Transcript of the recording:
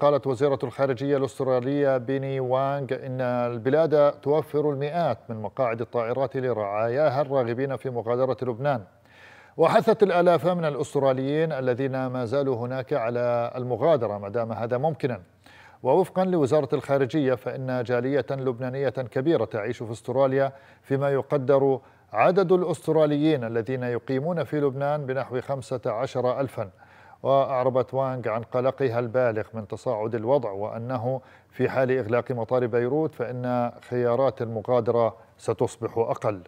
قالت وزيرة الخارجية الأسترالية بيني وانغ إن البلاد توفر المئات من مقاعد الطائرات لرعاياها الراغبين في مغادرة لبنان وحثت الآلاف من الأستراليين الذين ما زالوا هناك على المغادرة ما دام هذا ممكنا ووفقا لوزارة الخارجية فإن جالية لبنانية كبيرة تعيش في استراليا فيما يقدر عدد الأستراليين الذين يقيمون في لبنان بنحو 15 ألفاً وأعربت وانغ عن قلقها البالغ من تصاعد الوضع وأنه في حال إغلاق مطار بيروت فإن خيارات المغادرة ستصبح أقل